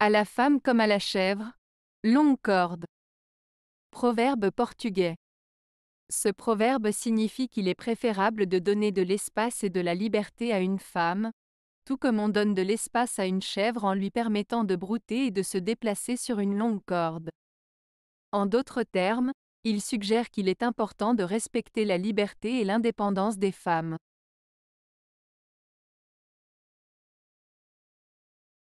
À la femme comme à la chèvre, longue corde. Proverbe portugais. Ce proverbe signifie qu'il est préférable de donner de l'espace et de la liberté à une femme, tout comme on donne de l'espace à une chèvre en lui permettant de brouter et de se déplacer sur une longue corde. En d'autres termes, il suggère qu'il est important de respecter la liberté et l'indépendance des femmes.